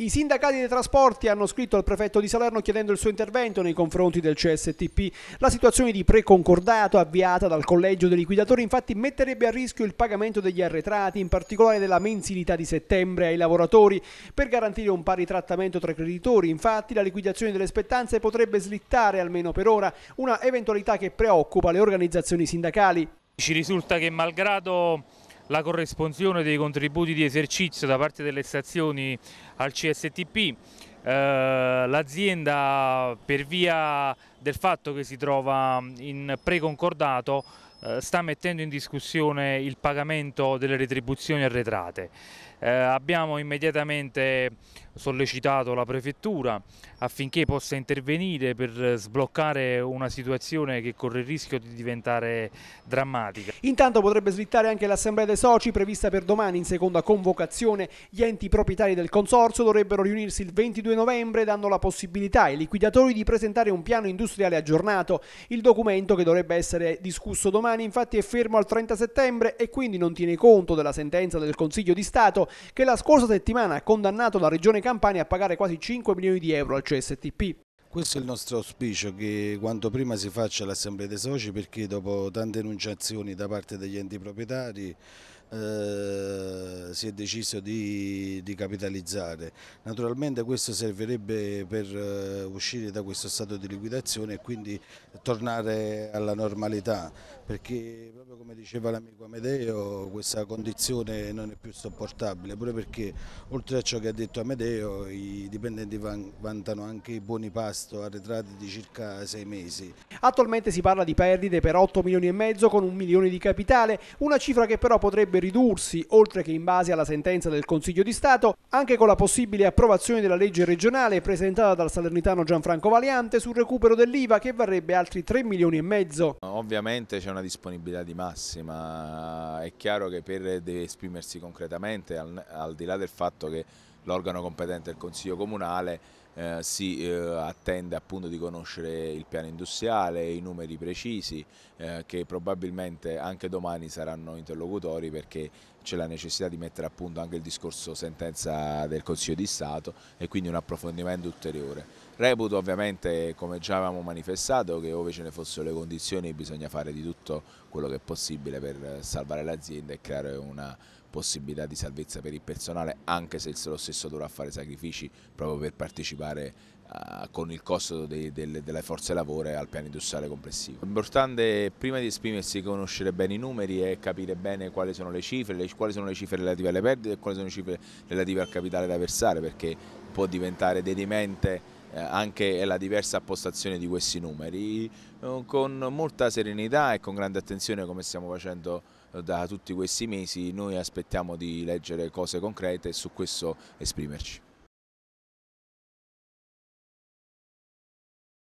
I sindacati dei trasporti hanno scritto al prefetto di Salerno chiedendo il suo intervento nei confronti del CSTP. La situazione di preconcordato avviata dal collegio dei liquidatori infatti metterebbe a rischio il pagamento degli arretrati, in particolare della mensilità di settembre ai lavoratori. Per garantire un pari trattamento tra creditori infatti la liquidazione delle spettanze potrebbe slittare almeno per ora, una eventualità che preoccupa le organizzazioni sindacali. Ci risulta che malgrado la corresponsione dei contributi di esercizio da parte delle stazioni al CSTP, eh, l'azienda per via del fatto che si trova in preconcordato eh, sta mettendo in discussione il pagamento delle retribuzioni arretrate. Eh, abbiamo immediatamente sollecitato la prefettura affinché possa intervenire per sbloccare una situazione che corre il rischio di diventare drammatica. Intanto potrebbe slittare anche l'assemblea dei soci prevista per domani in seconda convocazione. Gli enti proprietari del consorzio dovrebbero riunirsi il 22 novembre dando la possibilità ai liquidatori di presentare un piano industriale industriale aggiornato. Il documento che dovrebbe essere discusso domani infatti è fermo al 30 settembre e quindi non tiene conto della sentenza del Consiglio di Stato che la scorsa settimana ha condannato la Regione Campania a pagare quasi 5 milioni di euro al CSTP. Questo è il nostro auspicio, che quanto prima si faccia l'assemblea dei soci perché dopo tante enunciazioni da parte degli enti proprietari eh, si è deciso di, di, capitalizzare. Naturalmente questo servirebbe per eh, uscire da questo stato di liquidazione e quindi tornare alla normalità, perché proprio come diceva l'amico Amedeo questa condizione non è più sopportabile, pure perché oltre a ciò che ha detto Amedeo i dipendenti van vantano anche i buoni pasto arretrati di circa sei mesi. Attualmente si parla di perdite per 8 milioni e mezzo con un milione di capitale, una cifra che però potrebbe potrebbe ridursi, oltre che in base alla sentenza del Consiglio di Stato, anche con la possibile approvazione della legge regionale presentata dal salernitano Gianfranco Valiante sul recupero dell'IVA che varrebbe altri 3 milioni e mezzo. Ovviamente c'è una disponibilità di massima, è chiaro che per deve esprimersi concretamente, al, al di là del fatto che l'organo competente del Consiglio Comunale eh, si eh, attende appunto di conoscere il piano industriale, i numeri precisi eh, che probabilmente anche domani saranno interlocutori perché c'è la necessità di mettere a punto anche il discorso sentenza del Consiglio di Stato e quindi un approfondimento ulteriore. Reputo ovviamente come già avevamo manifestato che ove ce ne fossero le condizioni bisogna fare di tutto quello che è possibile per salvare l'azienda e creare una possibilità di salvezza per il personale anche se lo stesso dovrà fare sacrifici proprio per partecipare uh, con il costo dei, del, delle forze lavoro al piano industriale complessivo. L'importante prima di esprimersi conoscere bene i numeri e capire bene quali sono le cifre, le, quali sono le cifre relative alle perdite e quali sono le cifre relative al capitale da versare perché può diventare derimente eh, anche la diversa appostazione di questi numeri eh, con molta serenità e con grande attenzione come stiamo facendo eh, da tutti questi mesi noi aspettiamo di leggere cose concrete e su questo esprimerci.